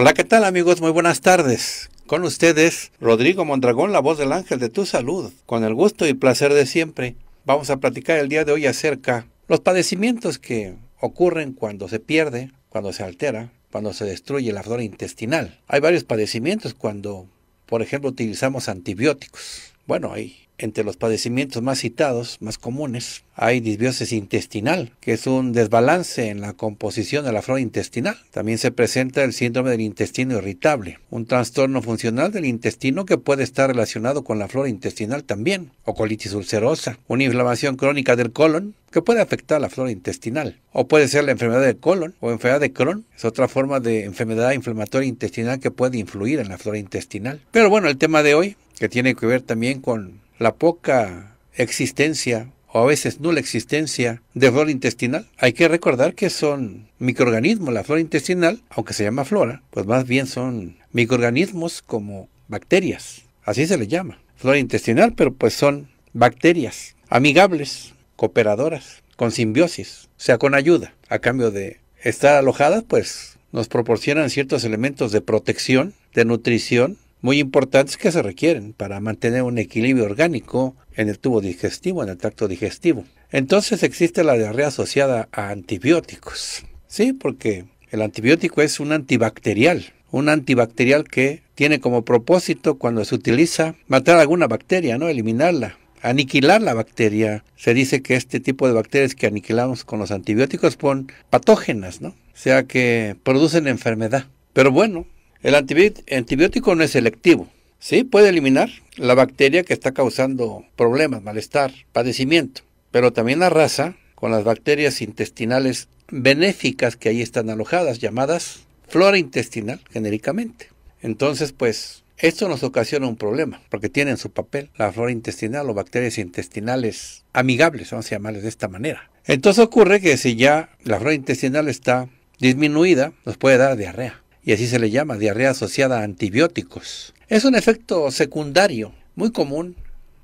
Hola, ¿qué tal amigos? Muy buenas tardes. Con ustedes, Rodrigo Mondragón, la voz del ángel de tu salud. Con el gusto y placer de siempre, vamos a platicar el día de hoy acerca los padecimientos que ocurren cuando se pierde, cuando se altera, cuando se destruye la flora intestinal. Hay varios padecimientos cuando, por ejemplo, utilizamos antibióticos. Bueno, hay entre los padecimientos más citados, más comunes, hay disbiosis intestinal, que es un desbalance en la composición de la flora intestinal. También se presenta el síndrome del intestino irritable, un trastorno funcional del intestino que puede estar relacionado con la flora intestinal también, o colitis ulcerosa, una inflamación crónica del colon, que puede afectar la flora intestinal. O puede ser la enfermedad del colon o enfermedad de Crohn. Es otra forma de enfermedad inflamatoria intestinal que puede influir en la flora intestinal. Pero bueno, el tema de hoy, que tiene que ver también con la poca existencia o a veces nula existencia de flora intestinal. Hay que recordar que son microorganismos. La flora intestinal, aunque se llama flora, pues más bien son microorganismos como bacterias. Así se le llama. Flora intestinal, pero pues son bacterias amigables, cooperadoras, con simbiosis, o sea, con ayuda. A cambio de estar alojadas, pues nos proporcionan ciertos elementos de protección, de nutrición, muy importantes que se requieren para mantener un equilibrio orgánico en el tubo digestivo, en el tracto digestivo. Entonces existe la diarrea asociada a antibióticos, ¿sí? Porque el antibiótico es un antibacterial, un antibacterial que tiene como propósito cuando se utiliza matar alguna bacteria, ¿no? Eliminarla, aniquilar la bacteria. Se dice que este tipo de bacterias que aniquilamos con los antibióticos son patógenas, ¿no? O sea que producen enfermedad. Pero bueno, el antibiótico no es selectivo. Sí, puede eliminar la bacteria que está causando problemas, malestar, padecimiento, pero también arrasa con las bacterias intestinales benéficas que ahí están alojadas, llamadas flora intestinal genéricamente. Entonces, pues, esto nos ocasiona un problema, porque tienen su papel la flora intestinal o bacterias intestinales amigables, vamos a llamarles de esta manera. Entonces ocurre que si ya la flora intestinal está disminuida, nos puede dar diarrea y así se le llama diarrea asociada a antibióticos. Es un efecto secundario muy común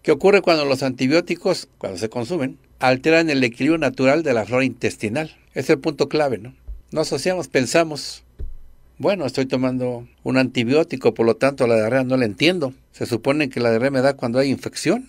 que ocurre cuando los antibióticos, cuando se consumen, alteran el equilibrio natural de la flora intestinal. Es el punto clave, ¿no? No asociamos, pensamos, bueno, estoy tomando un antibiótico, por lo tanto la diarrea no la entiendo. Se supone que la diarrea me da cuando hay infección,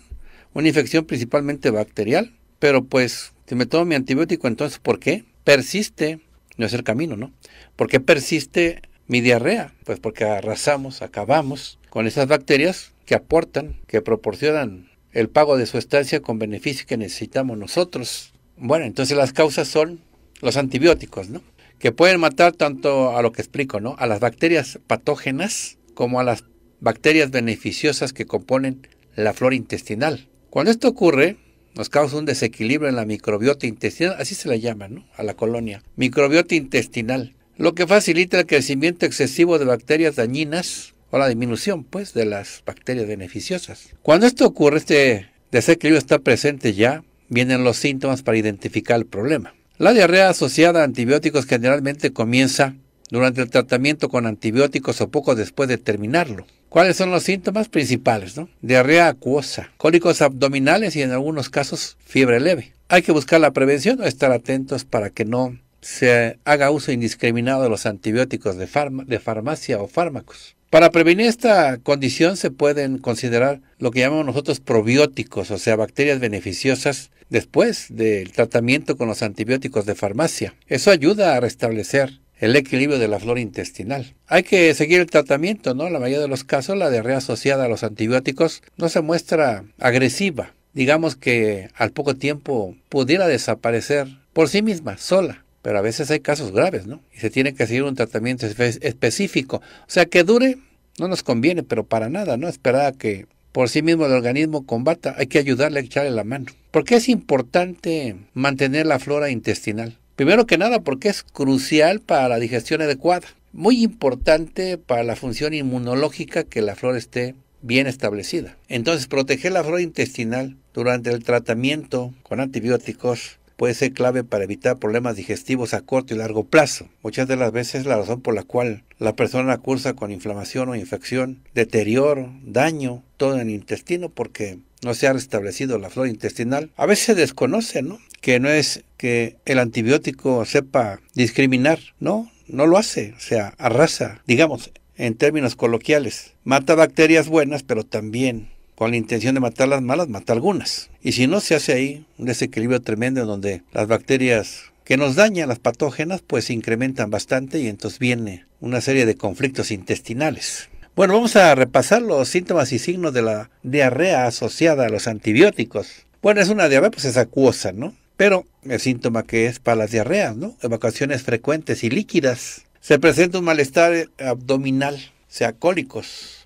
una infección principalmente bacterial, pero pues si me tomo mi antibiótico, entonces ¿por qué? Persiste, no es el camino, ¿no? ¿Por qué persiste mi diarrea, pues porque arrasamos, acabamos con esas bacterias que aportan, que proporcionan el pago de su estancia con beneficio que necesitamos nosotros. Bueno, entonces las causas son los antibióticos, ¿no? Que pueden matar tanto a lo que explico, ¿no? A las bacterias patógenas como a las bacterias beneficiosas que componen la flora intestinal. Cuando esto ocurre, nos causa un desequilibrio en la microbiota intestinal, así se la llama, ¿no? A la colonia. Microbiota intestinal lo que facilita el crecimiento excesivo de bacterias dañinas o la disminución pues de las bacterias beneficiosas. Cuando esto ocurre, este desequilibrio está presente ya, vienen los síntomas para identificar el problema. La diarrea asociada a antibióticos generalmente comienza durante el tratamiento con antibióticos o poco después de terminarlo. ¿Cuáles son los síntomas principales? No? Diarrea acuosa, cólicos abdominales y en algunos casos fiebre leve. Hay que buscar la prevención o estar atentos para que no se haga uso indiscriminado de los antibióticos de, farmacia o fármacos. Para prevenir esta condición se pueden considerar lo que llamamos nosotros probióticos, o sea, bacterias beneficiosas después del tratamiento con los antibióticos de farmacia. Eso ayuda a restablecer el equilibrio de la flora intestinal. Hay que seguir el tratamiento, ¿no? En la mayoría de los casos la diarrea asociada a los antibióticos no se muestra agresiva. Digamos que al poco tiempo pudiera desaparecer por sí misma, sola pero a veces hay casos graves, ¿no? Y se tiene que seguir un tratamiento específico. O sea, que dure no nos conviene, pero para nada, ¿no? Esperar a que por sí mismo el organismo combata, hay que ayudarle a echarle la mano. Porque es importante mantener la flora intestinal? Primero que nada, porque es crucial para la digestión adecuada. Muy importante para la función inmunológica que la flora esté bien establecida. Entonces, proteger la flora intestinal durante el tratamiento con antibióticos puede ser clave para evitar problemas digestivos a corto y largo plazo. Muchas de las veces la razón por la cual la persona cursa con inflamación o infección, deterioro, daño, todo en el intestino porque no se ha restablecido la flora intestinal. A veces se desconoce, ¿no? Que no es que el antibiótico sepa discriminar, no, no lo hace, o sea, arrasa, digamos, en términos coloquiales. Mata bacterias buenas, pero también con la intención de matar las malas, mata algunas. Y si no se hace ahí un desequilibrio tremendo donde las bacterias que nos dañan, las patógenas, pues se incrementan bastante y entonces viene una serie de conflictos intestinales. Bueno, vamos a repasar los síntomas y signos de la diarrea asociada a los antibióticos. Bueno, es una diarrea, pues es acuosa, ¿no? Pero el síntoma que es para las diarreas, ¿no? Evacuaciones frecuentes y líquidas. Se presenta un malestar abdominal, sea cólicos,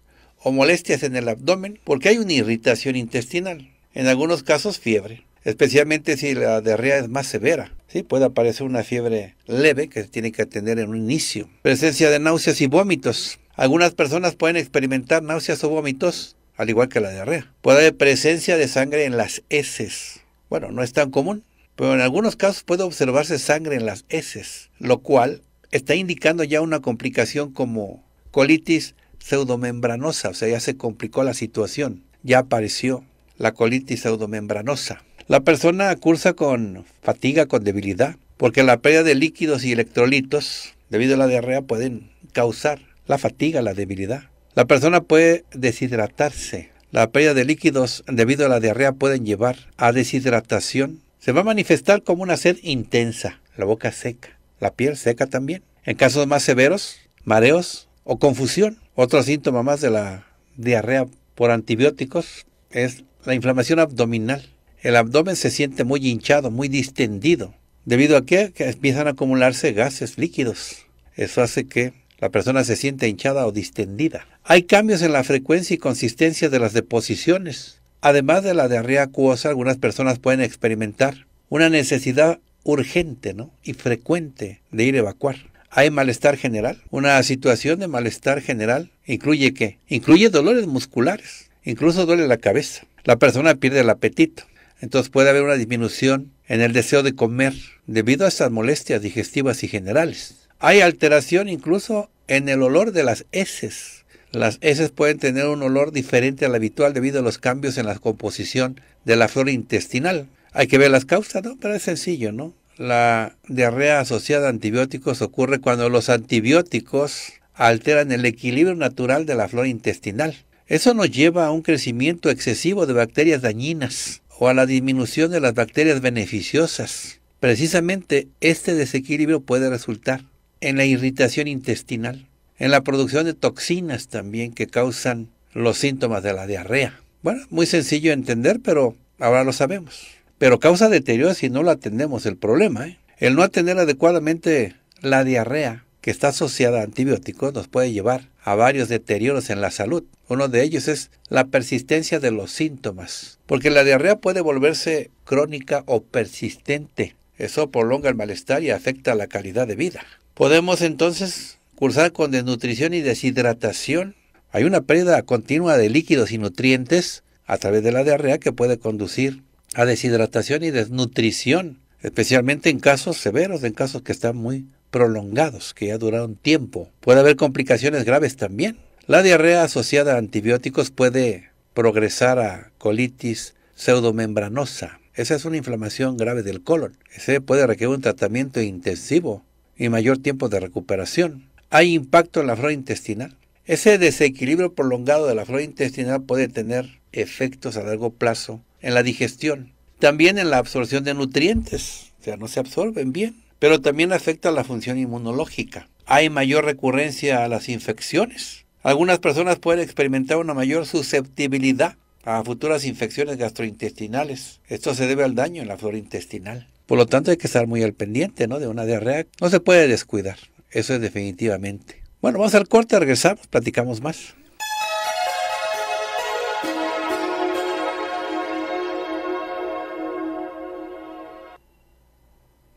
o molestias en el abdomen porque hay una irritación intestinal, en algunos casos fiebre, especialmente si la diarrea es más severa. Sí, puede aparecer una fiebre leve que se tiene que atender en un inicio. Presencia de náuseas y vómitos. Algunas personas pueden experimentar náuseas o vómitos, al igual que la diarrea. Puede haber presencia de sangre en las heces. Bueno, no es tan común, pero en algunos casos puede observarse sangre en las heces, lo cual está indicando ya una complicación como colitis pseudomembranosa, o sea, ya se complicó la situación, ya apareció la colitis pseudomembranosa. La persona cursa con fatiga, con debilidad, porque la pérdida de líquidos y electrolitos debido a la diarrea pueden causar la fatiga, la debilidad. La persona puede deshidratarse. La pérdida de líquidos debido a la diarrea pueden llevar a deshidratación. Se va a manifestar como una sed intensa, la boca seca, la piel seca también. En casos más severos, mareos o confusión. Otro síntoma más de la diarrea por antibióticos es la inflamación abdominal. El abdomen se siente muy hinchado, muy distendido, debido a que, empiezan a acumularse gases líquidos. Eso hace que la persona se siente hinchada o distendida. Hay cambios en la frecuencia y consistencia de las deposiciones. Además de la diarrea acuosa, algunas personas pueden experimentar una necesidad urgente ¿no? y frecuente de ir a evacuar hay malestar general. Una situación de malestar general incluye qué? Incluye dolores musculares, incluso duele la cabeza. La persona pierde el apetito. Entonces puede haber una disminución en el deseo de comer debido a estas molestias digestivas y generales. Hay alteración incluso en el olor de las heces. Las heces pueden tener un olor diferente al habitual debido a los cambios en la composición de la flora intestinal. Hay que ver las causas, ¿no? Pero es sencillo, ¿no? La diarrea asociada a antibióticos ocurre cuando los antibióticos alteran el equilibrio natural de la flora intestinal. Eso nos lleva a un crecimiento excesivo de bacterias dañinas o a la disminución de las bacterias beneficiosas. Precisamente este desequilibrio puede resultar en la irritación intestinal, en la producción de toxinas también que causan los síntomas de la diarrea. Bueno, muy sencillo de entender, pero ahora lo sabemos pero causa deterioro si no la atendemos el problema. ¿eh? El no atender adecuadamente la diarrea que está asociada a antibióticos nos puede llevar a varios deterioros en la salud. Uno de ellos es la persistencia de los síntomas, porque la diarrea puede volverse crónica o persistente. Eso prolonga el malestar y afecta la calidad de vida. Podemos entonces cursar con desnutrición y deshidratación. Hay una pérdida continua de líquidos y nutrientes a través de la diarrea que puede conducir a deshidratación y desnutrición, especialmente en casos severos, en casos que están muy prolongados, que ya duraron tiempo. Puede haber complicaciones graves también. La diarrea asociada a antibióticos puede progresar a colitis pseudomembranosa. Esa es una inflamación grave del colon. Ese puede requerir un tratamiento intensivo y mayor tiempo de recuperación. Hay impacto en la flora intestinal. Ese desequilibrio prolongado de la flora intestinal puede tener efectos a largo plazo en la digestión, también en la absorción de nutrientes, o sea, no se absorben bien, pero también afecta la función inmunológica. Hay mayor recurrencia a las infecciones. Algunas personas pueden experimentar una mayor susceptibilidad a futuras infecciones gastrointestinales. Esto se debe al daño en la flora intestinal. Por lo tanto, hay que estar muy al pendiente ¿no? de una diarrea. No se puede descuidar. Eso es definitivamente. Bueno, vamos al corte, regresamos, platicamos más.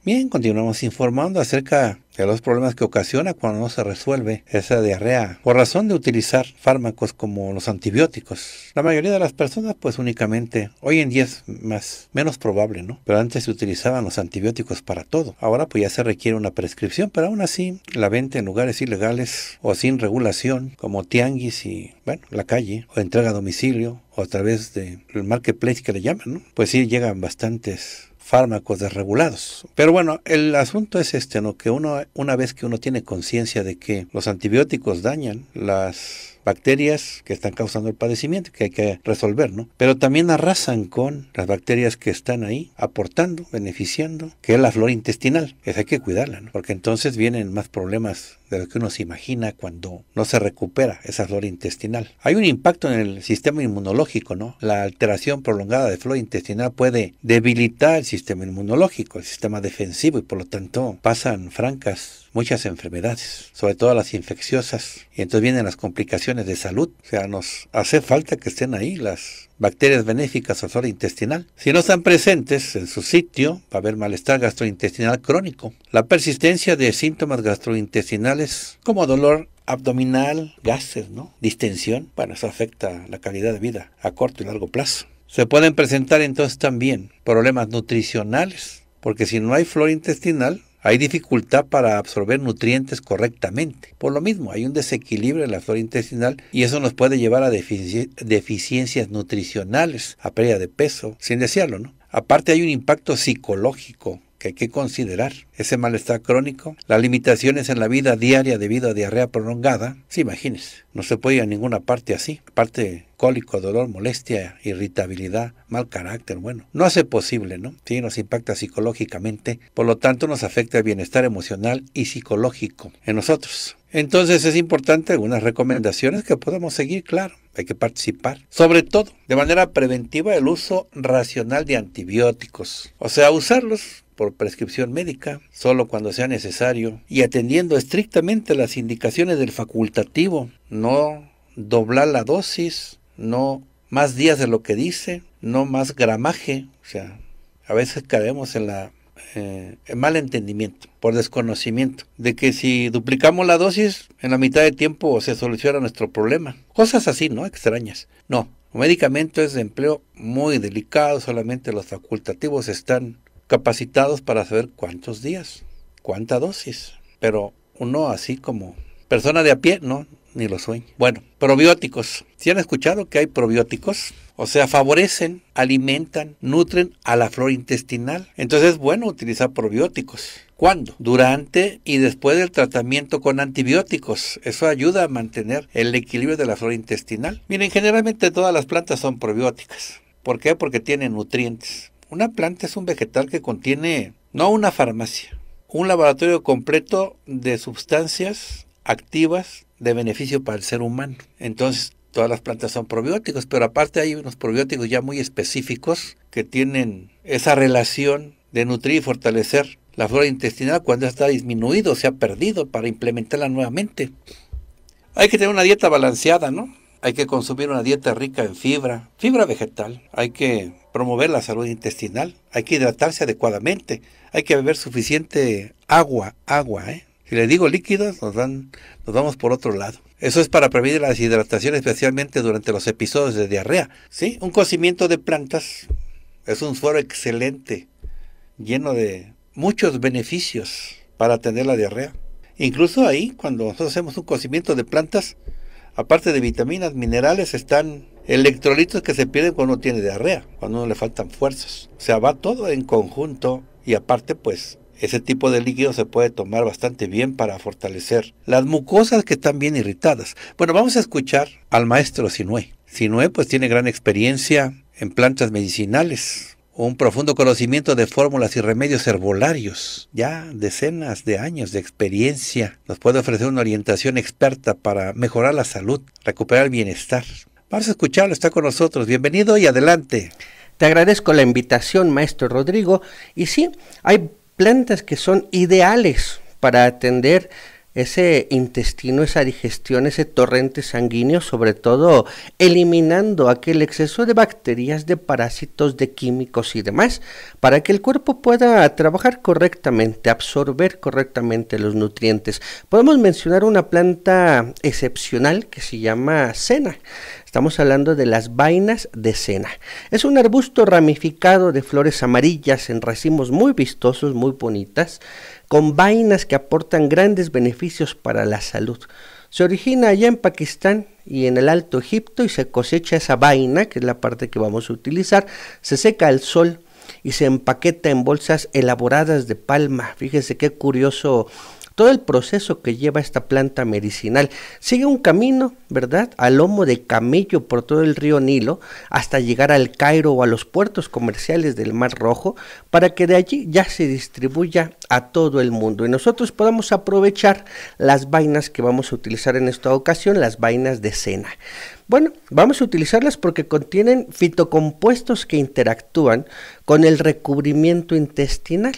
Bien, continuamos informando acerca de los problemas que ocasiona cuando no se resuelve esa diarrea por razón de utilizar fármacos como los antibióticos. La mayoría de las personas pues únicamente, hoy en día es más, menos probable, ¿no? Pero antes se utilizaban los antibióticos para todo. Ahora pues ya se requiere una prescripción, pero aún así la venta en lugares ilegales o sin regulación como tianguis y, bueno, la calle o entrega a domicilio o a través del marketplace que le llaman, ¿no? Pues sí llegan bastantes fármacos desregulados. Pero bueno, el asunto es este, ¿no? Que uno, una vez que uno tiene conciencia de que los antibióticos dañan las bacterias que están causando el padecimiento, que hay que resolver, ¿no? Pero también arrasan con las bacterias que están ahí, aportando, beneficiando, que es la flora intestinal. que hay que cuidarla, ¿no? Porque entonces vienen más problemas de lo que uno se imagina cuando no se recupera esa flora intestinal. Hay un impacto en el sistema inmunológico, ¿no? La alteración prolongada de flora intestinal puede debilitar el sistema inmunológico, el sistema defensivo y por lo tanto pasan francas muchas enfermedades, sobre todo las infecciosas. Y entonces vienen las complicaciones de salud. O sea, nos hace falta que estén ahí las bacterias benéficas a flora intestinal. Si no están presentes en su sitio, va a haber malestar gastrointestinal crónico. La persistencia de síntomas gastrointestinales como dolor abdominal, gases, ¿no? distensión, bueno, eso afecta la calidad de vida a corto y largo plazo. Se pueden presentar entonces también problemas nutricionales, porque si no hay flora intestinal, hay dificultad para absorber nutrientes correctamente. Por lo mismo, hay un desequilibrio en la flora intestinal y eso nos puede llevar a deficiencias nutricionales, a pérdida de peso, sin desearlo, ¿no? Aparte hay un impacto psicológico que hay que considerar. Ese malestar crónico, las limitaciones en la vida diaria debido a diarrea prolongada, si imagines? no se puede ir a ninguna parte así, parte cólico, dolor, molestia, irritabilidad, mal carácter, bueno, no hace posible, ¿no? Sí, nos impacta psicológicamente, por lo tanto nos afecta el bienestar emocional y psicológico en nosotros. Entonces es importante algunas recomendaciones que podamos seguir, claro, hay que participar. Sobre todo, de manera preventiva, el uso racional de antibióticos. O sea, usarlos por prescripción médica, solo cuando sea necesario, y atendiendo estrictamente las indicaciones del facultativo, no doblar la dosis, no más días de lo que dice, no más gramaje, o sea, a veces caemos en la eh, mal entendimiento, por desconocimiento, de que si duplicamos la dosis, en la mitad de tiempo se soluciona nuestro problema. Cosas así, ¿no? Extrañas. No, un medicamento es de empleo muy delicado, solamente los facultativos están capacitados para saber cuántos días, cuánta dosis. Pero uno así como persona de a pie, no, ni lo sueño. Bueno, probióticos. ¿Si han escuchado que hay probióticos? O sea, favorecen, alimentan, nutren a la flora intestinal. Entonces es bueno utilizar probióticos. ¿Cuándo? Durante y después del tratamiento con antibióticos. Eso ayuda a mantener el equilibrio de la flora intestinal. Miren, generalmente todas las plantas son probióticas. ¿Por qué? Porque tienen nutrientes. Una planta es un vegetal que contiene, no una farmacia, un laboratorio completo de sustancias activas de beneficio para el ser humano. Entonces, todas las plantas son probióticos, pero aparte hay unos probióticos ya muy específicos que tienen esa relación de nutrir y fortalecer la flora intestinal cuando está disminuido, se ha perdido para implementarla nuevamente. Hay que tener una dieta balanceada, ¿no? Hay que consumir una dieta rica en fibra, fibra vegetal. Hay que promover la salud intestinal. Hay que hidratarse adecuadamente. Hay que beber suficiente agua, agua, ¿eh? Si le digo líquidos, nos, dan, nos vamos por otro lado. Eso es para prevenir la deshidratación, especialmente durante los episodios de diarrea. Sí, un cocimiento de plantas es un suero excelente, lleno de muchos beneficios para tener la diarrea. Incluso ahí, cuando nosotros hacemos un cocimiento de plantas, aparte de vitaminas, minerales, están electrolitos que se pierden cuando uno tiene diarrea, cuando uno le faltan fuerzas. O sea, va todo en conjunto y aparte pues ese tipo de líquido se puede tomar bastante bien para fortalecer las mucosas que están bien irritadas. Bueno, vamos a escuchar al maestro Sinué. Sinué pues tiene gran experiencia en plantas medicinales un profundo conocimiento de fórmulas y remedios herbolarios, ya decenas de años de experiencia, nos puede ofrecer una orientación experta para mejorar la salud, recuperar el bienestar. Vamos a escucharlo, está con nosotros. Bienvenido y adelante. Te agradezco la invitación, maestro Rodrigo. Y sí, hay plantas que son ideales para atender ese intestino, esa digestión, ese torrente sanguíneo, sobre todo eliminando aquel exceso de bacterias, de parásitos, de químicos y demás, para que el cuerpo pueda trabajar correctamente, absorber correctamente los nutrientes. Podemos mencionar una planta excepcional que se llama cena. Estamos hablando de las vainas de cena. Es un arbusto ramificado de flores amarillas en racimos muy vistosos, muy bonitas con vainas que aportan grandes beneficios para la salud. Se origina allá en Pakistán y en el Alto Egipto y se cosecha esa vaina, que es la parte que vamos a utilizar, se seca al sol y se empaqueta en bolsas elaboradas de palma. Fíjese qué curioso todo el proceso que lleva esta planta medicinal. Sigue un camino, ¿verdad? A lomo de camello por todo el río Nilo hasta llegar al Cairo o a los puertos comerciales del Mar Rojo para que de allí ya se distribuya a todo el mundo y nosotros podamos aprovechar las vainas que vamos a utilizar en esta ocasión, las vainas de cena. Bueno, vamos a utilizarlas porque contienen fitocompuestos que interactúan con el recubrimiento intestinal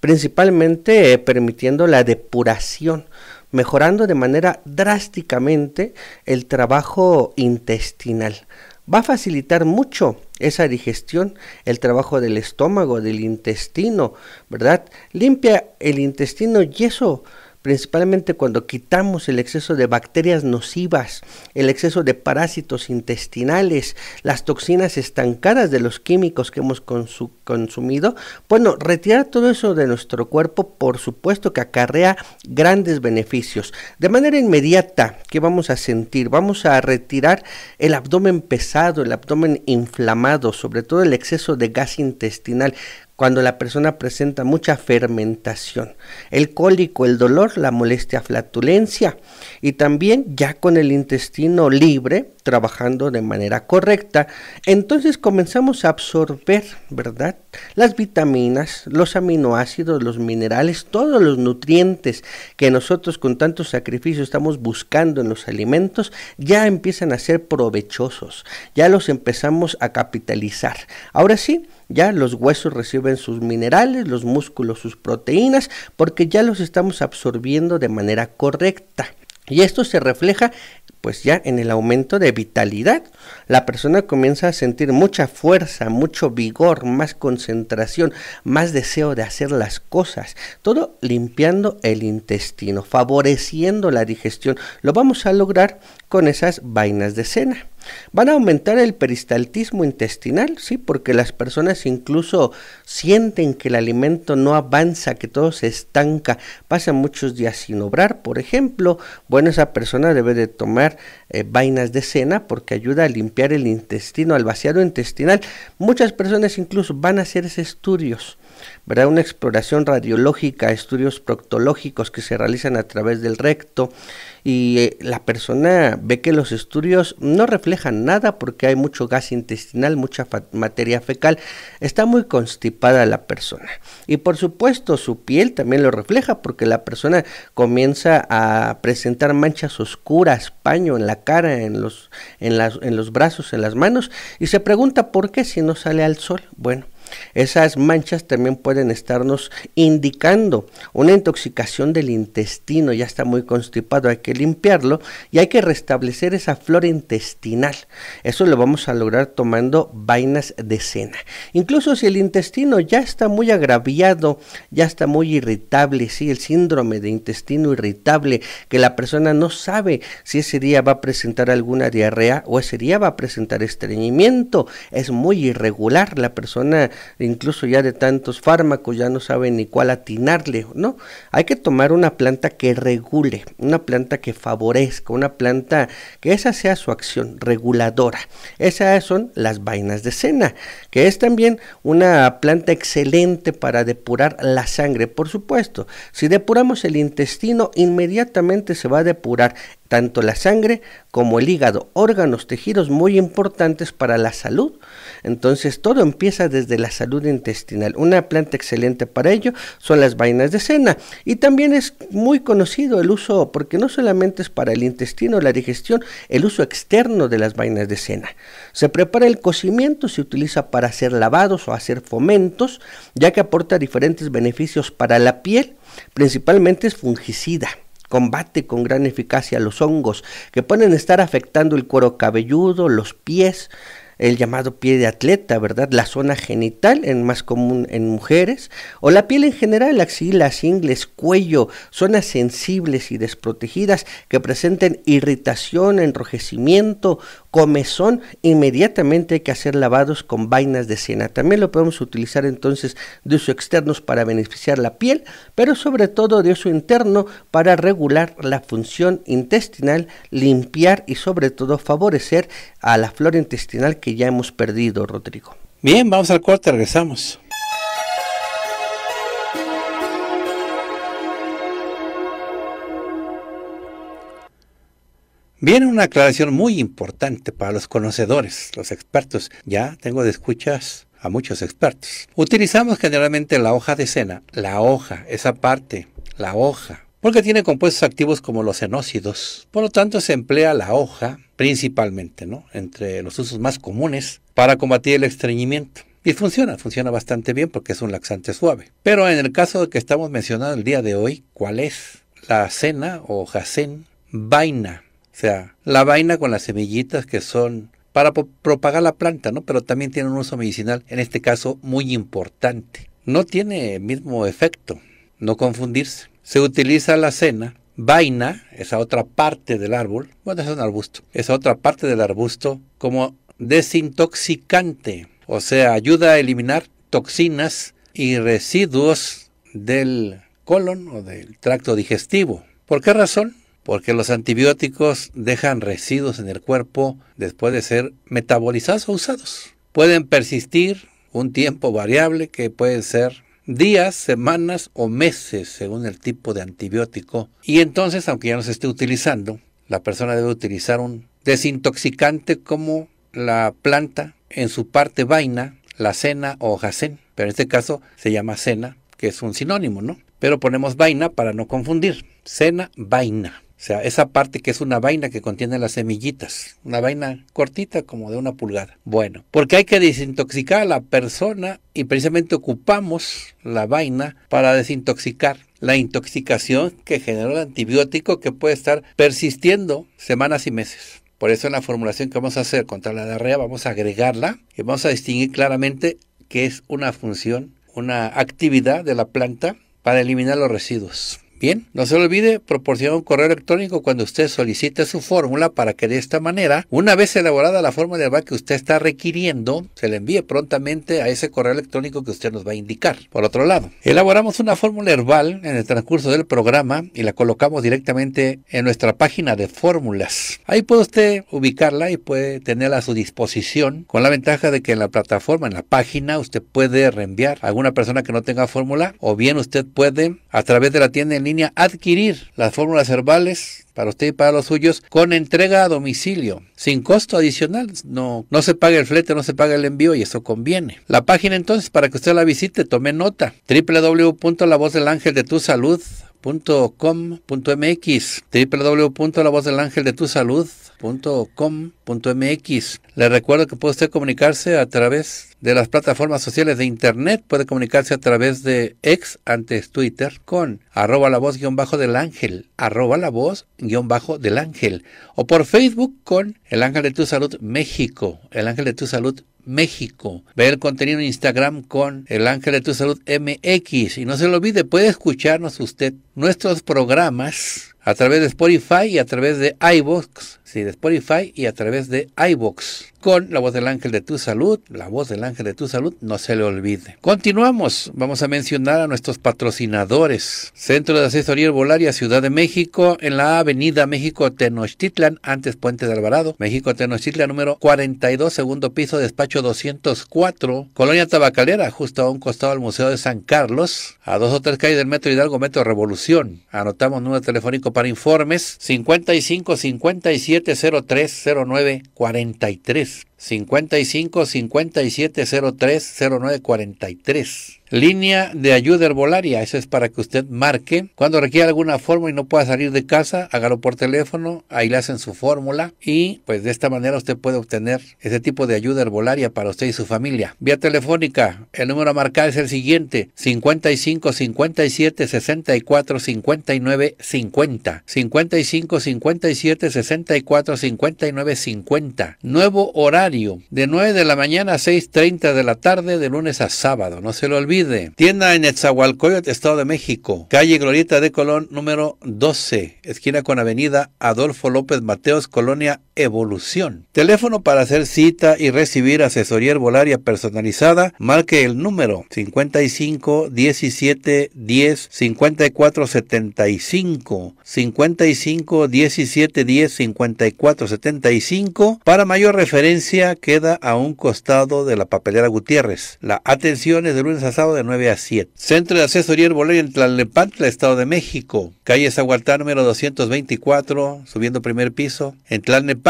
principalmente eh, permitiendo la depuración, mejorando de manera drásticamente el trabajo intestinal. Va a facilitar mucho esa digestión, el trabajo del estómago, del intestino, ¿verdad? Limpia el intestino y eso principalmente cuando quitamos el exceso de bacterias nocivas, el exceso de parásitos intestinales, las toxinas estancadas de los químicos que hemos consumido, bueno, retirar todo eso de nuestro cuerpo por supuesto que acarrea grandes beneficios. De manera inmediata, ¿qué vamos a sentir? Vamos a retirar el abdomen pesado, el abdomen inflamado, sobre todo el exceso de gas intestinal cuando la persona presenta mucha fermentación, el cólico, el dolor, la molestia, flatulencia y también ya con el intestino libre trabajando de manera correcta, entonces comenzamos a absorber, ¿verdad? Las vitaminas, los aminoácidos, los minerales, todos los nutrientes que nosotros con tanto sacrificio estamos buscando en los alimentos, ya empiezan a ser provechosos, ya los empezamos a capitalizar. Ahora sí, ya los huesos reciben sus minerales, los músculos sus proteínas, porque ya los estamos absorbiendo de manera correcta. Y esto se refleja pues ya en el aumento de vitalidad. La persona comienza a sentir mucha fuerza, mucho vigor, más concentración, más deseo de hacer las cosas. Todo limpiando el intestino, favoreciendo la digestión. Lo vamos a lograr con esas vainas de cena. Van a aumentar el peristaltismo intestinal, sí, porque las personas incluso sienten que el alimento no avanza, que todo se estanca, pasan muchos días sin obrar, por ejemplo. Bueno, esa persona debe de tomar eh, vainas de cena porque ayuda a limpiar el intestino, al vaciado intestinal. Muchas personas incluso van a hacer estudios una exploración radiológica, estudios proctológicos que se realizan a través del recto y eh, la persona ve que los estudios no reflejan nada porque hay mucho gas intestinal, mucha materia fecal, está muy constipada la persona. Y por supuesto su piel también lo refleja porque la persona comienza a presentar manchas oscuras, paño en la cara, en los, en los brazos, en las manos y se pregunta por qué si no sale al sol. Bueno, esas manchas también pueden estarnos indicando una intoxicación del intestino, ya está muy constipado, hay que limpiarlo y hay que restablecer esa flora intestinal. Eso lo vamos a lograr tomando vainas de cena. Incluso si el intestino ya está muy agraviado, ya está muy irritable, si el síndrome de intestino irritable, que la persona no sabe si ese día va a presentar alguna diarrea o ese día va a presentar estreñimiento, es muy irregular, la persona incluso ya de tantos fármacos, ya no saben ni cuál atinarle, ¿no? Hay que tomar una planta que regule, una planta que favorezca, una planta que esa sea su acción reguladora. Esas son las vainas de cena, que es también una planta excelente para depurar la sangre, por supuesto. Si depuramos el intestino, inmediatamente se va a depurar tanto la sangre como el hígado, órganos, tejidos muy importantes para la salud. Entonces todo empieza desde la salud intestinal. Una planta excelente para ello son las vainas de cena. Y también es muy conocido el uso, porque no solamente es para el intestino, la digestión, el uso externo de las vainas de cena. Se prepara el cocimiento, se utiliza para hacer lavados o hacer fomentos, ya que aporta diferentes beneficios para la piel, principalmente es fungicida. Combate con gran eficacia los hongos que pueden estar afectando el cuero cabelludo, los pies, el llamado pie de atleta, ¿verdad? La zona genital, en más común en mujeres, o la piel en general, axilas, ingles, cuello, zonas sensibles y desprotegidas que presenten irritación, enrojecimiento, comezón, inmediatamente hay que hacer lavados con vainas de cena. También lo podemos utilizar entonces de uso externos para beneficiar la piel, pero sobre todo de uso interno para regular la función intestinal, limpiar y sobre todo favorecer a la flora intestinal que ya hemos perdido, Rodrigo. Bien, vamos al corte, regresamos. Viene una aclaración muy importante para los conocedores, los expertos. Ya tengo de escuchas a muchos expertos. Utilizamos generalmente la hoja de cena, la hoja, esa parte, la hoja, porque tiene compuestos activos como los enócidos. Por lo tanto, se emplea la hoja principalmente, ¿no? Entre los usos más comunes para combatir el estreñimiento. Y funciona, funciona bastante bien porque es un laxante suave. Pero en el caso que estamos mencionando el día de hoy, ¿cuál es? La cena o jacén vaina. O sea, la vaina con las semillitas que son para propagar la planta, ¿no? Pero también tiene un uso medicinal, en este caso muy importante. No tiene el mismo efecto, no confundirse se utiliza la cena, vaina, esa otra parte del árbol, bueno, es un arbusto, esa otra parte del arbusto como desintoxicante, o sea, ayuda a eliminar toxinas y residuos del colon o del tracto digestivo. ¿Por qué razón? Porque los antibióticos dejan residuos en el cuerpo después de ser metabolizados o usados. Pueden persistir un tiempo variable que puede ser días, semanas o meses según el tipo de antibiótico. Y entonces, aunque ya no se esté utilizando, la persona debe utilizar un desintoxicante como la planta en su parte vaina, la cena o jacén. Pero en este caso se llama cena, que es un sinónimo, ¿no? Pero ponemos vaina para no confundir. Cena, vaina. O sea, esa parte que es una vaina que contiene las semillitas, una vaina cortita como de una pulgada. Bueno, porque hay que desintoxicar a la persona y precisamente ocupamos la vaina para desintoxicar la intoxicación que genera el antibiótico que puede estar persistiendo semanas y meses. Por eso en la formulación que vamos a hacer contra la diarrea vamos a agregarla y vamos a distinguir claramente que es una función, una actividad de la planta para eliminar los residuos. Bien, no se olvide proporcionar un correo electrónico cuando usted solicite su fórmula para que de esta manera, una vez elaborada la fórmula de que usted está requiriendo, se le envíe prontamente a ese correo electrónico que usted nos va a indicar. Por otro lado, elaboramos una fórmula herbal en el transcurso del programa y la colocamos directamente en nuestra página de fórmulas. Ahí puede usted ubicarla y puede tenerla a su disposición con la ventaja de que en la plataforma, en la página, usted puede reenviar a alguna persona que no tenga fórmula o bien usted puede a través de la tienda en línea adquirir las fórmulas herbales para usted y para los suyos con entrega a domicilio, sin costo adicional. No, no se paga el flete, no se paga el envío y eso conviene. La página entonces, para que usted la visite, tome nota. www.lavozdelangeldetusalud.com.mx salud .com.mx. Le recuerdo que puede usted comunicarse a través de las plataformas sociales de Internet. Puede comunicarse a través de ex antes Twitter con arroba la voz guión bajo del ángel, arroba la voz guión bajo del ángel. O por Facebook con el ángel de tu salud México, el ángel de tu salud México. Ve el contenido en Instagram con El Ángel de Tu Salud MX. Y no se lo olvide, puede escucharnos usted nuestros programas a través de Spotify y a través de iVoox sí, de Spotify y a través de iBox. Con la voz del ángel de tu salud, la voz del ángel de tu salud, no se le olvide. Continuamos, vamos a mencionar a nuestros patrocinadores. Centro de Asesoría Herbolaria Ciudad de México, en la Avenida México Tenochtitlan, antes Puente de Alvarado, México Tenochtitlan número 42, segundo piso, despacho 204, Colonia Tabacalera, justo a un costado del Museo de San Carlos, a dos o tres calles del Metro Hidalgo, Metro Revolución. Anotamos número telefónico para informes 55 57 703 09 43 55 57 03 09 43. Línea de ayuda herbolaria, eso es para que usted marque. Cuando requiere alguna fórmula y no pueda salir de casa, hágalo por teléfono, ahí le hacen su fórmula y pues de esta manera usted puede obtener ese tipo de ayuda herbolaria para usted y su familia. Vía telefónica, el número a marcar es el siguiente, 55 57 64 59 50. 55 57 64 59 50. Nuevo horario de 9 de la mañana a 6.30 de la tarde de lunes a sábado. No se lo olvide. Tienda en Etzahualcoyot, Estado de México. Calle Glorieta de Colón, número 12. Esquina con Avenida Adolfo López Mateos, Colonia Evolución. Teléfono para hacer cita y recibir asesoría herbolaria personalizada, marque el número 55 17 10 54 75 55 17 10 54 75. Para mayor referencia queda a un costado de la papelera Gutiérrez. La atención es de lunes a sábado de 9 a 7. Centro de asesoría herbolaria en Tlalnepantla, Estado de México. Calle Saguartán número 224, subiendo primer piso. En Tlalnepantla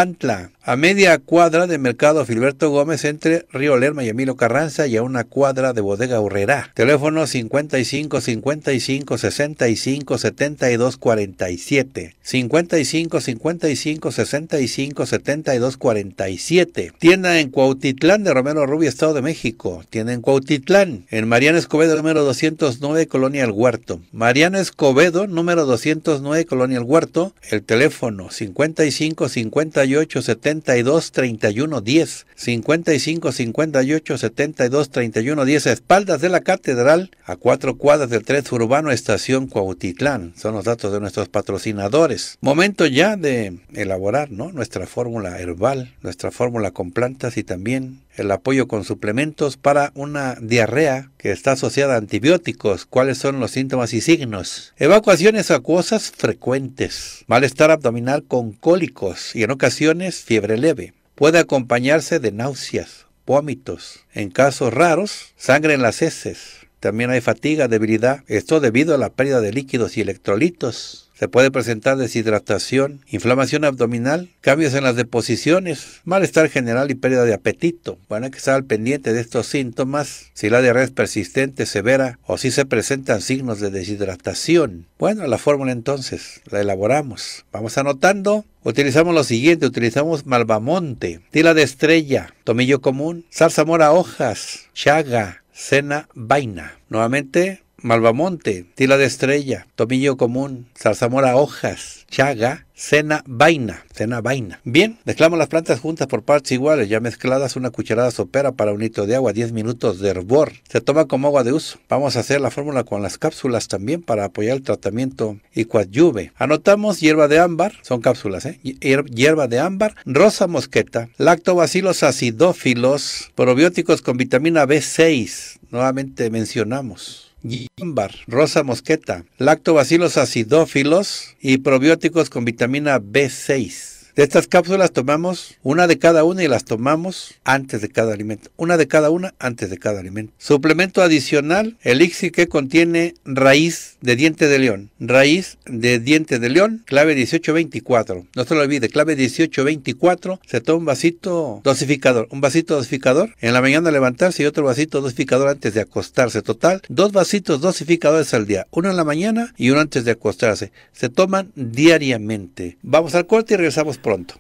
a media cuadra de mercado Filberto Gómez entre Río Lerma y Emilio Carranza y a una cuadra de Bodega Urrera. Teléfono 55 55 65 72 47. 55 55 65 72 47. Tienda en Cuautitlán de Romero Rubio, Estado de México. Tienda en Cuautitlán, en Mariana Escobedo número 209, Colonia El Huerto. Mariana Escobedo número 209, Colonia El Huerto. El teléfono 55 51 58 72 31 10, 55 58 72 31 10, a espaldas de la catedral, a cuatro cuadras del tren urbano Estación Cuautitlán. Son los datos de nuestros patrocinadores. Momento ya de elaborar ¿no? nuestra fórmula herbal, nuestra fórmula con plantas y también el apoyo con suplementos para una diarrea que está asociada a antibióticos, cuáles son los síntomas y signos, evacuaciones acuosas frecuentes, malestar abdominal con cólicos y en ocasiones fiebre leve. Puede acompañarse de náuseas, vómitos, en casos raros, sangre en las heces. También hay fatiga, debilidad, esto debido a la pérdida de líquidos y electrolitos. Se puede presentar deshidratación, inflamación abdominal, cambios en las deposiciones, malestar general y pérdida de apetito. Bueno, hay que estar al pendiente de estos síntomas si la diarrea es persistente, severa o si se presentan signos de deshidratación. Bueno, la fórmula entonces la elaboramos. Vamos anotando. Utilizamos lo siguiente, utilizamos malvamonte, tila de estrella, tomillo común, salsa mora hojas, chaga, cena vaina. Nuevamente, malvamonte, tila de estrella, tomillo común, zarzamora hojas, chaga, cena vaina, cena vaina. Bien, mezclamos las plantas juntas por partes iguales, ya mezcladas una cucharada sopera para un litro de agua, 10 minutos de hervor. Se toma como agua de uso. Vamos a hacer la fórmula con las cápsulas también para apoyar el tratamiento y coadyuve. Anotamos hierba de ámbar, son cápsulas, ¿eh? Hierba de ámbar, rosa mosqueta, lactobacilos acidófilos, probióticos con vitamina B6, nuevamente mencionamos. Gimbar, rosa mosqueta, lactobacilos acidófilos y probióticos con vitamina B6. De estas cápsulas tomamos una de cada una y las tomamos antes de cada alimento. Una de cada una antes de cada alimento. Suplemento adicional, elixir que contiene raíz de diente de león. Raíz de diente de león, clave 1824. No se lo olvide, clave 1824. Se toma un vasito dosificador. Un vasito dosificador en la mañana levantarse y otro vasito dosificador antes de acostarse. Total, dos vasitos dosificadores al día. Uno en la mañana y uno antes de acostarse. Se toman diariamente. Vamos al corte y regresamos por pronto.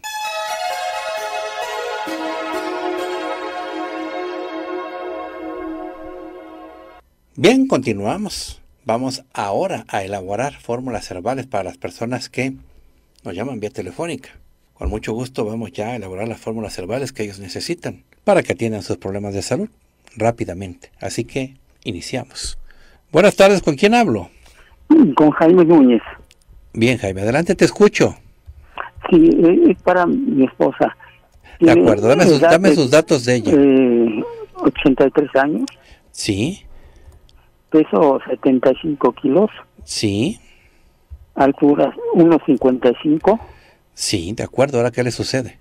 Bien, continuamos. Vamos ahora a elaborar fórmulas herbales para las personas que nos llaman vía telefónica. Con mucho gusto vamos ya a elaborar las fórmulas herbales que ellos necesitan para que atiendan sus problemas de salud rápidamente. Así que iniciamos. Buenas tardes, ¿con quién hablo? Con Jaime Núñez. Bien, Jaime, adelante, te escucho. Sí, eh, es para mi esposa. De acuerdo, dame sus, datos de ella. 83 eh, años. Sí. Peso 75 kilos. Sí. Altura 1,55. Sí, de acuerdo. ¿Ahora qué le sucede?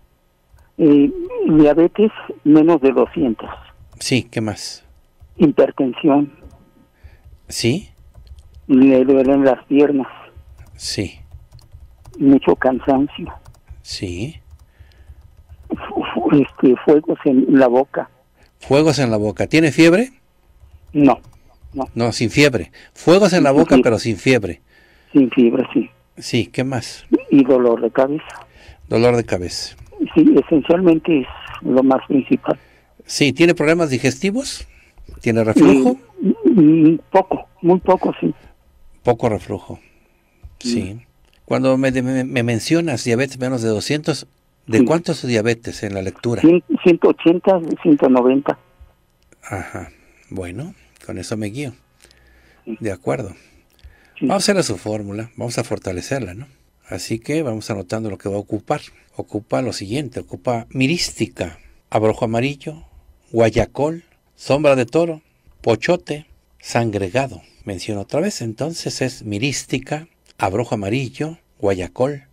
Eh, diabetes menos de 200. Sí, ¿qué más? Hipertensión. Sí. Le duelen las piernas. Sí mucho cansancio. Sí. Este, fuegos en la boca. Fuegos en la boca. ¿Tiene fiebre? No. No, sin fiebre. Fuegos en la boca, pero sin fiebre. Sin fiebre, sí. Sí, ¿qué más? Y dolor de cabeza. Dolor de cabeza. Sí, esencialmente es lo más principal. Sí, ¿tiene problemas digestivos? ¿Tiene reflujo? Mm, mm, poco, muy poco, sí. Poco reflujo, sí. Mm. Cuando me, mencionas diabetes menos de 200, ¿de cuántos cuánto es diabetes en la lectura? 180, 190. Ajá. Bueno, con eso me guío. De acuerdo. Vamos a hacer su fórmula, vamos a fortalecerla, ¿no? Así que vamos anotando lo que va a ocupar. Ocupa lo siguiente, ocupa mirística, abrojo amarillo, guayacol, sombra de toro, pochote, sangregado. Menciono otra vez, entonces es mirística, abrojo amarillo, guayacol,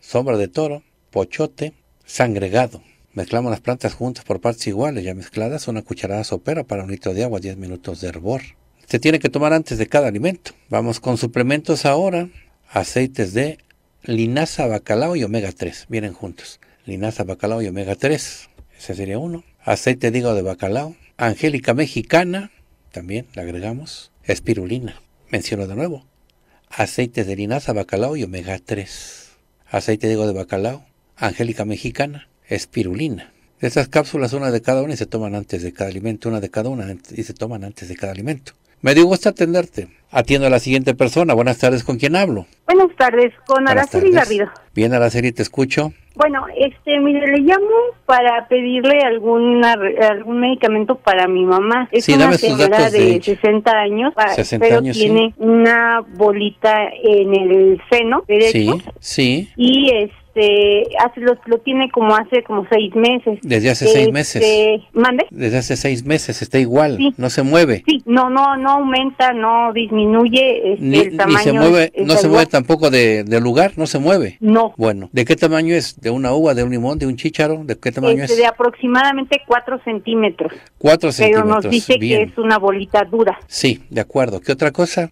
sombra de toro, pochote, sangregado. Mezclamos las plantas juntas por partes iguales, ya mezcladas, una cucharada sopera para un litro de agua, 10 minutos de hervor. Se tiene que tomar antes de cada alimento. Vamos con suplementos ahora, aceites de linaza, bacalao y omega 3, vienen juntos. Linaza, bacalao y omega 3, ese sería uno. Aceite de de bacalao, angélica mexicana, también la agregamos, espirulina. Menciono de nuevo, aceites de linaza, bacalao y omega 3. Aceite de higo de bacalao, angélica mexicana, espirulina. De estas cápsulas, una de cada una y se toman antes de cada alimento, una de cada una y se toman antes de cada alimento. Me dio gusto atenderte. Atiendo a la siguiente persona. Buenas tardes, ¿con quién hablo? Buenas tardes, con Araceli Garrido. Bien, Araceli, te escucho. Bueno, este, mire, le llamo para pedirle alguna, algún medicamento para mi mamá. Es una señora de, 60 años, pero tiene una bolita en el seno derecho. Sí, sí. Y este este, hace, lo, tiene como hace como seis meses. Desde hace seis meses. Este, ¿Mande? Desde hace seis meses, está igual, no se mueve. Sí, no, no, no aumenta, no disminuye este, ni, el tamaño. se mueve, no se mueve tampoco de, lugar, no se mueve. No. Bueno, ¿de qué tamaño es? ¿De una uva, de un limón, de un chícharo? ¿De qué tamaño es? De aproximadamente cuatro centímetros. Cuatro centímetros. Pero nos dice que es una bolita dura. Sí, de acuerdo. ¿Qué otra cosa?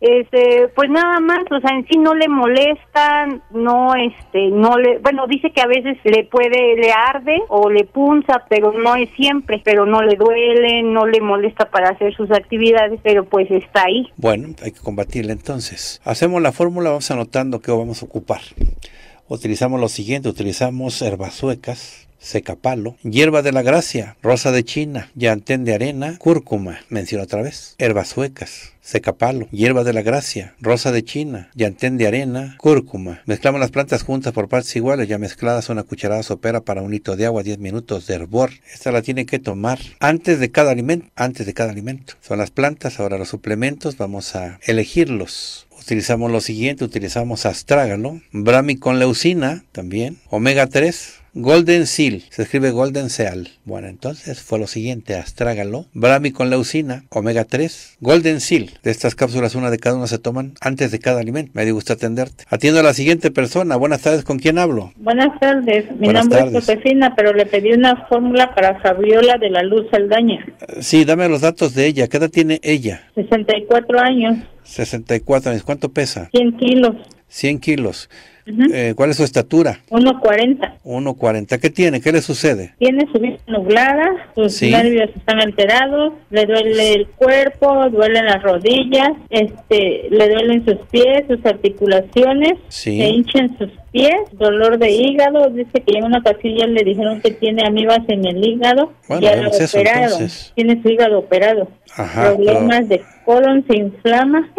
pues nada más, o sea, en sí no le molestan, no, este, no le, bueno, dice que a veces le puede, le arde o le punza, pero no es siempre, pero no le duele, no le molesta para hacer sus actividades, pero pues está ahí. Bueno, hay que combatirle entonces. Hacemos la fórmula, vamos anotando qué vamos a ocupar. Utilizamos lo siguiente, utilizamos herbas suecas secapalo, hierba de la gracia, rosa de China, yantén de arena, cúrcuma, menciono otra vez, herbas suecas, secapalo, hierba de la gracia, rosa de China, yantén de arena, cúrcuma. Mezclamos las plantas juntas por partes iguales, ya mezcladas una cucharada sopera para un hito de agua, 10 minutos de hervor. Esta la tiene que tomar antes de cada alimento, antes de cada alimento. Son las plantas, ahora los suplementos, vamos a elegirlos utilizamos lo siguiente, utilizamos astrágalo, con leucina también, omega 3, Golden Seal, se escribe Golden Seal. Bueno, entonces fue lo siguiente, astrágalo, con leucina, omega 3, Golden Seal. De estas cápsulas, una de cada una se toman antes de cada alimento. Me dio gusto atenderte. Atiendo a la siguiente persona. Buenas tardes, ¿con quién hablo? Buenas tardes, mi nombre es Josefina, pero le pedí una fórmula para Fabiola de la Luz Aldaña. Sí, dame los datos de ella. ¿Qué edad tiene ella? 64 años. 64 años. ¿Cuánto pesa? 100 kilos. 100 kilos. Eh, ¿Cuál es su estatura? 1,40. 1,40. ¿Qué tiene? ¿Qué le sucede? Tiene su vista nublada, sus nervios están alterados, le duele el cuerpo, duelen las rodillas, este, le duelen sus pies, sus articulaciones, se hinchan sus pies, dolor de hígado. Dice que en una pastilla le dijeron que tiene amibas en el hígado. Bueno, ya lo tiene su hígado operado. Ajá, Problemas de colon se inflama,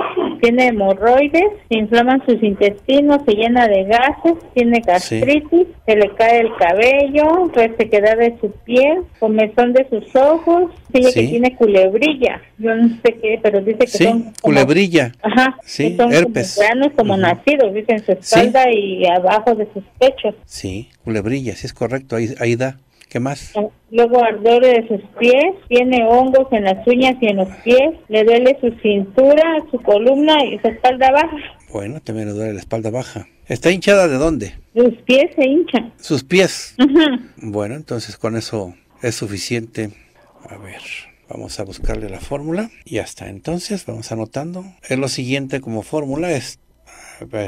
tiene hemorroides, se inflaman sus intestinos, se llena de gases, tiene gastritis, se le cae el cabello, resequedad de su piel, comezón de sus ojos, dice que tiene culebrilla. Yo no sé qué, pero dice que sí, son. Como, culebrilla. Ajá. Sí, herpes. son herpes. Como, como nacidos, dicen, en su espalda y de sus pechos. Sí, culebrillas, sí es correcto, ahí, da. ¿Qué más? Luego ardor de sus pies, tiene hongos en las uñas y en los pies, le duele su cintura, su columna y su espalda baja. Bueno, también le duele la espalda baja. ¿Está hinchada de dónde? Sus pies se hinchan. ¿Sus pies? Bueno, entonces con eso es suficiente. A ver, vamos a buscarle la fórmula. Y hasta entonces, vamos anotando. Es lo siguiente como fórmula, es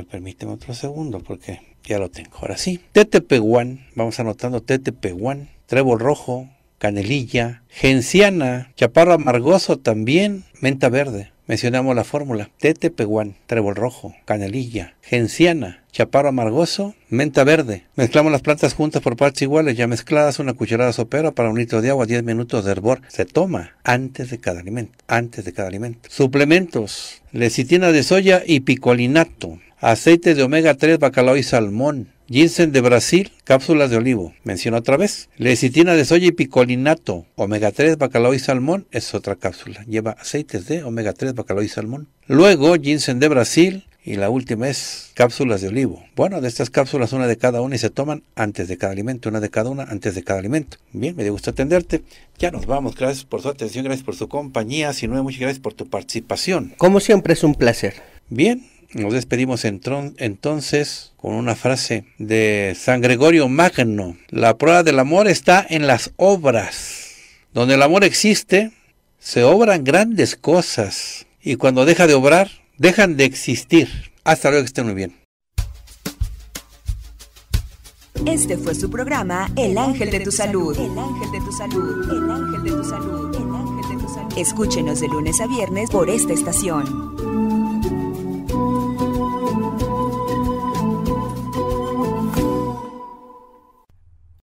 permíteme otro segundo porque ya lo tengo. Ahora sí, peguán vamos anotando Peguán, Trébol Rojo, Canelilla, Genciana, Chaparro Amargoso también, Menta Verde. Mencionamos la fórmula. Tete peguán, trébol rojo, canelilla, genciana, chaparro amargoso, menta verde. Mezclamos las plantas juntas por partes iguales, ya mezcladas, una cucharada sopera para un litro de agua, 10 minutos de hervor. Se toma antes de cada alimento, antes de cada alimento. Suplementos, lecitina de soya y picolinato, aceite de omega 3, bacalao y salmón, ginseng de Brasil, cápsulas de olivo, menciono otra vez. Lecitina de soya y picolinato, omega 3, bacalao y salmón, es otra cápsula, lleva aceites de omega 3, bacalao y salmón. Luego, ginseng de Brasil, y la última es cápsulas de olivo. Bueno, de estas cápsulas una de cada una y se toman antes de cada alimento, una de cada una antes de cada alimento. Bien, me dio gusto atenderte. Ya nos vamos. Gracias por su atención, gracias por su compañía. Si no, muchas gracias por tu participación. Como siempre es un placer. Bien, nos despedimos entonces con una frase de San Gregorio Magno. La prueba del amor está en las obras. Donde el amor existe, se obran grandes cosas. Y cuando deja de obrar, dejan de existir. Hasta luego, que estén muy bien. Este fue su programa El Ángel de tu Salud. El Ángel de tu Salud. El Ángel de tu Salud. El Ángel de tu Salud. Escúchenos de lunes a viernes por esta estación.